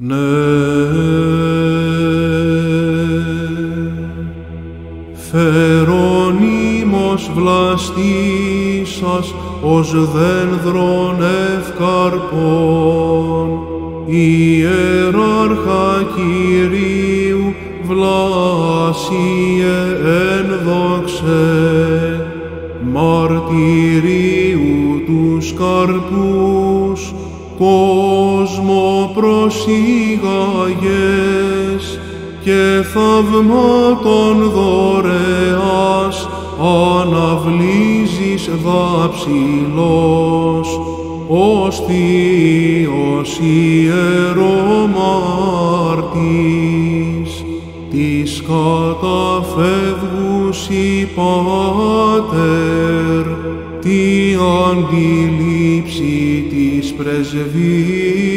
Ναι. Φερονίμος βλαστήσας ως δένδρον ευκαρπών Ιεράρχα Κυρίου βλάσιε εν δόξε χιγαγές και θαυμάτων δωρεάς αναβλύζεις δάψιλος ως Θείος ιερομάρτης της καταφεύγουσι Πάτερ τη αντιλήψη της πρεσβείας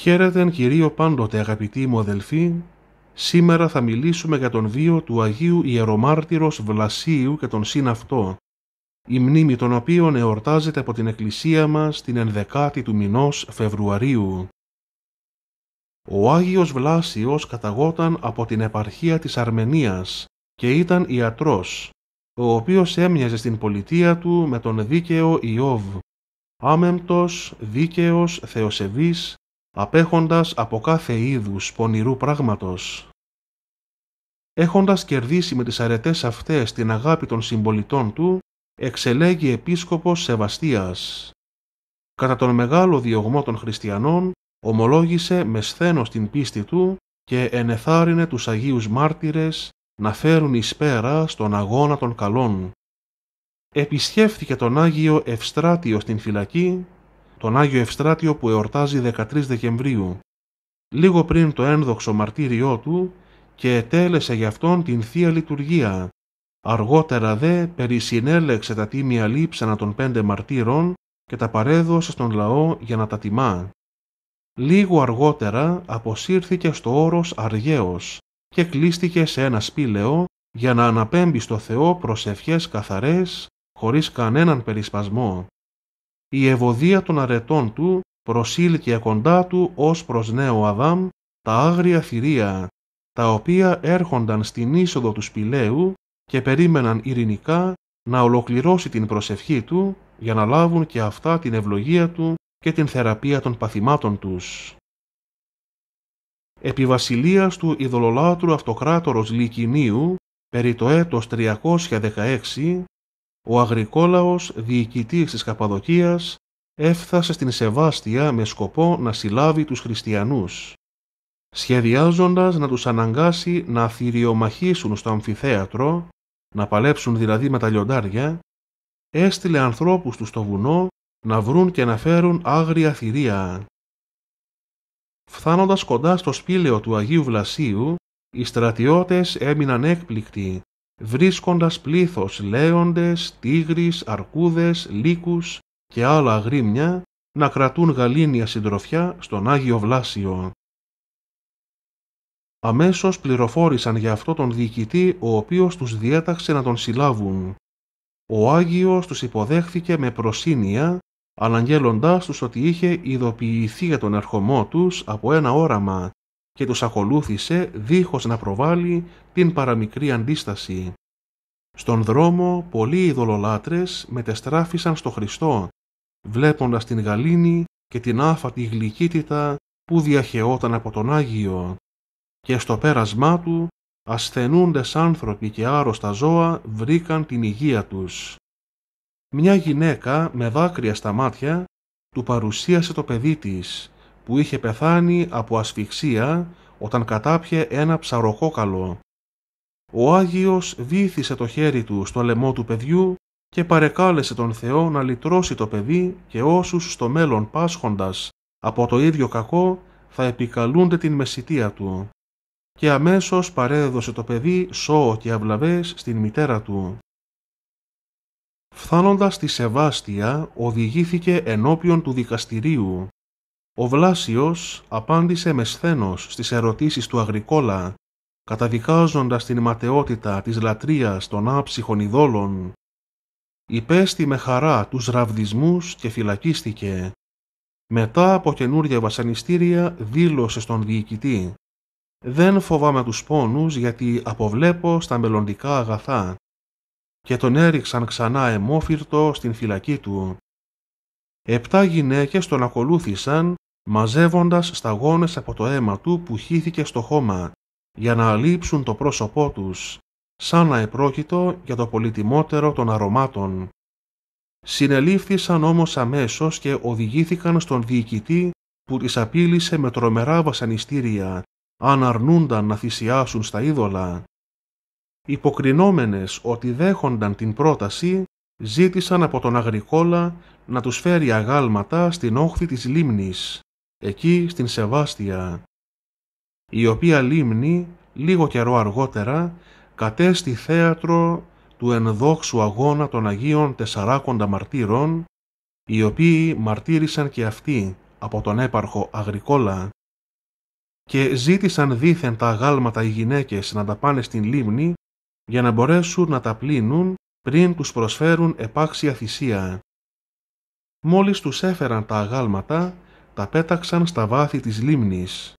Χαίρετεν κυρίω πάντοτε αγαπητοί μου αδελφοί, σήμερα θα μιλήσουμε για τον βίο του Αγίου Ιερομάρτυρος Βλασίου και τον συναυτό, η μνήμη των οποίων εορτάζεται από την Εκκλησία μας την ενδεκάτη του μηνός Φεβρουαρίου. Ο Άγιος Βλάσιος καταγόταν από την επαρχία της Αρμενίας και ήταν ιατρός, ο οποίος έμοιαζε στην πολιτεία του με τον δίκαιο Ιώβ, άμεμπτος, δίκαιος, θεοσεβής απέχοντας από κάθε είδους πονηρού πράγματος. Έχοντας κερδίσει με τις αρετές αυτές την αγάπη των συμπολιτών του, εξελέγει επίσκοπος Σεβαστίας. Κατά τον μεγάλο διωγμό των χριστιανών, ομολόγησε με σθένος την πίστη του και ενεθάρινε τους Αγίους Μάρτυρες να φέρουν εις πέρα στον αγώνα των καλών. Επισκέφθηκε τον Άγιο Ευστράτιο στην φυλακή τον Άγιο Ευστράτιο που εορτάζει 13 Δεκεμβρίου, λίγο πριν το ένδοξο μαρτύριό του και ετέλεσε γι' αυτόν την Θεία Λειτουργία. Αργότερα δε περισυνέλεξε τα τίμια λείψανα των πέντε μαρτύρων και τα παρέδωσε στον λαό για να τα τιμά. Λίγο αργότερα αποσύρθηκε στο όρος Αργέος και κλείστηκε σε ένα σπήλαιο για να αναπέμπει στο Θεό προσευχές καθαρές, χωρίς κανέναν περισπασμό η ευωδία των αρετών του προσήλθε κοντά του ως προς νέο Αδάμ τα άγρια θηρία, τα οποία έρχονταν στην είσοδο του σπηλαίου και περίμεναν ειρηνικά να ολοκληρώσει την προσευχή του για να λάβουν και αυτά την ευλογία του και την θεραπεία των παθημάτων τους. Επί βασιλείας του ειδωλολάτρου αυτοκράτορος Λικινίου, περί το έτος 316, ο Αγρικόλαος, διοικητής της Καπαδοκίας, έφτασε στην Σεβάστια με σκοπό να συλλάβει τους χριστιανούς, σχεδιάζοντας να τους αναγκάσει να θηριομαχήσουν στο αμφιθέατρο, να παλέψουν δηλαδή με τα λιοντάρια, έστειλε ανθρώπους τους στο βουνό να βρουν και να φέρουν άγρια θηρία. Φθάνοντας κοντά στο σπήλαιο του Αγίου Βλασίου, οι στρατιώτες έμειναν έκπληκτοι βρίσκοντας πλήθος λέοντες, τίγρεις, αρκούδες, λύκους και άλλα αγρίμια να κρατούν γαλήνια συντροφιά στον Άγιο Βλάσιο. Αμέσως πληροφόρησαν για αυτό τον διοικητή ο οποίος τους διέταξε να τον συλλάβουν. Ο Άγιος τους υποδέχθηκε με προσήνεια, αναγγέλλοντάς τους ότι είχε ειδοποιηθεί για τον ερχομό τους από ένα όραμα και τους ακολούθησε δίχως να προβάλλει την παραμικρή αντίσταση. Στον δρόμο πολλοί ειδωλολάτρες μετεστράφησαν στο Χριστό, βλέποντας την γαλήνη και την άφατη γλυκύτητα που διαχαιόταν από τον Άγιο και στο πέρασμά του ασθενούντες άνθρωποι και άρρωστα ζώα βρήκαν την υγεία τους. Μια γυναίκα με δάκρυα στα μάτια του παρουσίασε το παιδί της που είχε πεθάνει από ασφυξία όταν κατάπιε ένα ψαροκόκαλο. Ο Άγιος βήθησε το χέρι του στο λαιμό του παιδιού και παρεκάλεσε τον Θεό να λυτρώσει το παιδί και όσους στο μέλλον πάσχοντας από το ίδιο κακό θα επικαλούνται την μεσητεία του. Και αμέσως παρέδωσε το παιδί σώο και αυλαβές στην μητέρα του. Φθάνοντας στη Σεβάστια οδηγήθηκε ενώπιον του δικαστηρίου ο Βλάσιος απάντησε με σθένος στις ερωτήσεις του Αγρικόλα, καταδικάζοντας την ματαιότητα της λατρείας των άψυχων ειδόλων, υπέστη με χαρά τους ραβδισμούς και φυλακίστηκε. Μετά από καινούρια βασανιστήρια δήλωσε στον διοικητή «Δεν φοβάμαι τους πόνους γιατί αποβλέπω στα μελλοντικά αγαθά» και τον έριξαν ξανά εμόφυρτο στην φυλακή του. Επτά γυναίκες τον ακολούθησαν μαζεύοντας σταγόνες από το αίμα του που χύθηκε στο χώμα για να αλείψουν το πρόσωπό τους, σαν να επρόκειτο για το πολυτιμότερο των αρωμάτων. Συνελήφθησαν όμως αμέσως και οδηγήθηκαν στον διοικητή που τις απείλησε με τρομερά βασανιστήρια, αν αρνούνταν να θυσιάσουν στα είδωλα. Υποκρινόμενες ότι δέχονταν την πρόταση, ζήτησαν από τον Αγρικόλα να τους φέρει αγάλματα στην όχθη της λίμνης εκεί στην Σεβάστια, η οποία λίμνη λίγο καιρό αργότερα κατέστη θέατρο του ενδόξου αγώνα των Αγίων Τεσσαράκοντα Μαρτύρων, οι οποίοι μαρτύρησαν και αυτοί από τον έπαρχο Αγρικόλα και ζήτησαν δήθεν τα αγάλματα οι γυναίκες να τα πάνε στην λίμνη για να μπορέσουν να τα πλύνουν πριν τους προσφέρουν επάξια θυσία. Μόλις τους έφεραν τα αγάλματα, τα πέταξαν στα βάθη της λίμνης.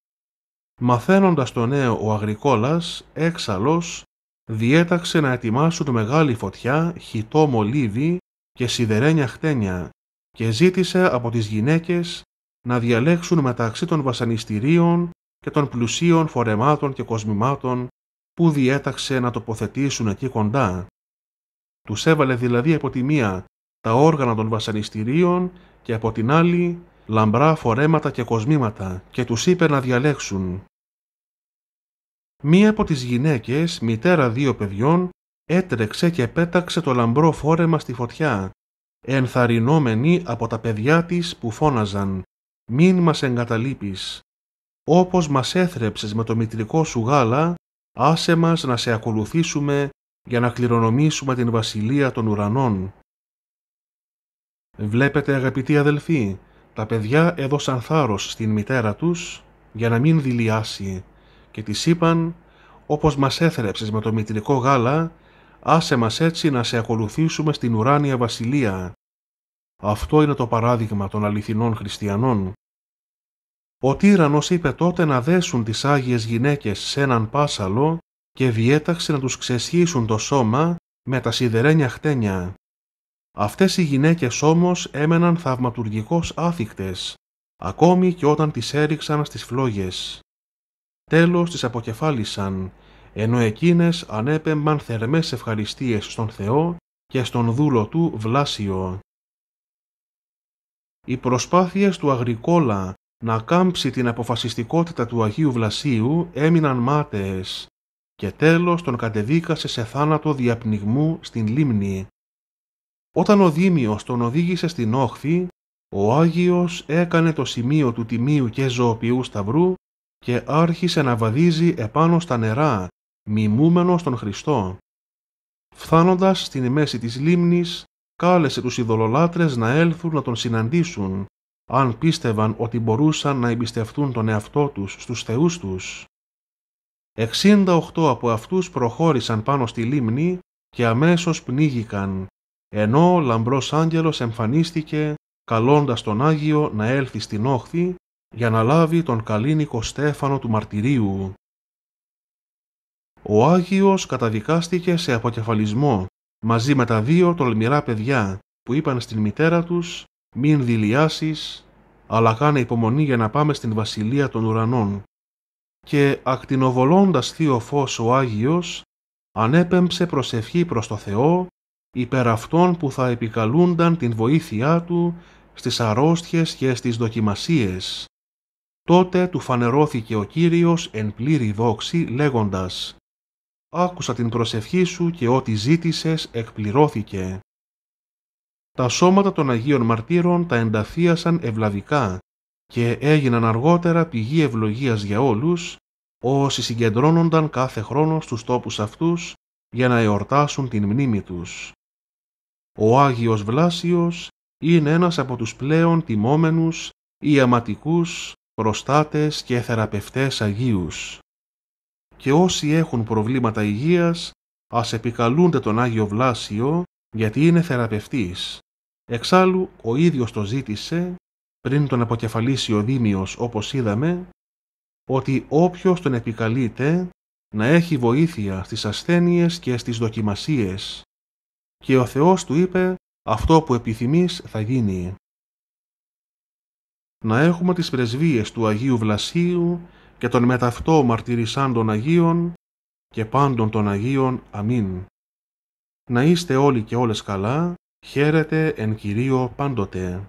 Μαθαίνοντας το νέο ο Αγρικόλας, έξαλλος, διέταξε να ετοιμάσουν μεγάλη φωτιά, χιτό μολύβι και σιδερένια χτένια και ζήτησε από τις γυναίκες να διαλέξουν μεταξύ των βασανιστήριων και των πλουσίων φορεμάτων και κοσμημάτων που διέταξε να τοποθετήσουν εκεί κοντά. Τους έβαλε δηλαδή από τη μία τα όργανα των βασανιστήριων και από την άλλη λαμπρά φορέματα και κοσμήματα και τους είπε να διαλέξουν. Μία από τις γυναίκες, μητέρα δύο παιδιών, έτρεξε και πέταξε το λαμπρό φόρεμα στη φωτιά, ενθαρρυνόμενη από τα παιδιά της που φώναζαν «Μην μας εγκαταλείπεις». Όπως μας έθρεψες με το μητρικό σου γάλα, άσε μας να σε ακολουθήσουμε για να κληρονομήσουμε την βασιλεία των ουρανών. Βλέπετε αγαπητοί αδελφοί, τα παιδιά έδωσαν θάρρος στην μητέρα τους για να μην δηλιάσει και της είπαν «Όπως μας έθρεψες με το μητρικό γάλα, άσε μας έτσι να σε ακολουθήσουμε στην ουράνια βασιλεία». Αυτό είναι το παράδειγμα των αληθινών χριστιανών. Ο τύραννος είπε τότε να δέσουν τις άγιες γυναίκες σε έναν πάσαλο και διέταξε να τους ξεσχίσουν το σώμα με τα σιδερένια χτένια. Αυτές οι γυναίκες όμως έμεναν θαυματουργικώς άθικτες, ακόμη και όταν τις έριξαν στις φλόγες. Τέλος τις αποκεφάλισαν, ενώ εκείνες ανέπεμπαν θερμές ευχαριστίες στον Θεό και στον δούλο του Βλάσιο. Οι προσπάθειες του Αγρικόλα να κάμψει την αποφασιστικότητα του Αγίου Βλασίου έμειναν μάταιες και τέλος τον κατεδίκασε σε θάνατο διαπνιγμού στην λίμνη. Όταν ο Δήμιος τον οδήγησε στην όχθη, ο Άγιος έκανε το σημείο του τιμίου και ζωοποιού σταυρού και άρχισε να βαδίζει επάνω στα νερά, μιμούμενος τον Χριστό. Φθάνοντας στην μέση της λίμνης, κάλεσε τους ειδωλολάτρες να έλθουν να τον συναντήσουν, αν πίστευαν ότι μπορούσαν να εμπιστευτούν τον εαυτό τους στους θεούς τους. 68 από αυτούς προχώρησαν πάνω στη λίμνη και αμέσως πνίγηκαν, ενώ ο λαμπρός άγγελος εμφανίστηκε καλώντας τον Άγιο να έλθει στην όχθη για να λάβει τον καλήνικο Στέφανο του μαρτυρίου. Ο Άγιος καταδικάστηκε σε αποκεφαλισμό μαζί με τα δύο τολμηρά παιδιά που είπαν στην μητέρα τους «Μην δηλιάσεις, αλλά κάνε υπομονή για να πάμε στην βασιλεία των ουρανών». Και ακτινοβολώντας θείο φως ο Άγιος ανέπεμψε προσευχή προς το Θεό υπέρ αυτών που θα επικαλούνταν την βοήθειά του στις αρρώστιες και στις δοκιμασίες. Τότε του φανερώθηκε ο Κύριος εν πλήρη δόξη λέγοντας «Άκουσα την προσευχή σου και ό,τι ζήτησες εκπληρώθηκε». Τα σώματα των Αγίων Μαρτύρων τα ενταθίασαν ευλαβικά και έγιναν αργότερα πηγή ευλογίας για όλους όσοι συγκεντρώνονταν κάθε χρόνο στους τόπους αυτούς για να εορτάσουν την μνήμη τους. Ο Άγιος Βλάσιος είναι ένας από τους πλέον τιμόμενους, ιαματικούς, προστάτες και θεραπευτές Αγίους. Και όσοι έχουν προβλήματα υγείας, ας επικαλούνται τον Άγιο Βλάσιο γιατί είναι θεραπευτής. Εξάλλου, ο ίδιος το ζήτησε, πριν τον αποκεφαλίσει ο Δήμιος όπως είδαμε, ότι όποιος τον επικαλείται να έχει βοήθεια στις ασθένειες και στις δοκιμασίες και ο Θεός του είπε «Αυτό που επιθυμείς θα γίνει». Να έχουμε τις πρεσβείες του Αγίου Βλασίου και των μεταυτό των Αγίων και πάντων των Αγίων. Αμήν. Να είστε όλοι και όλες καλά, χαίρετε εν Κυρίω πάντοτε.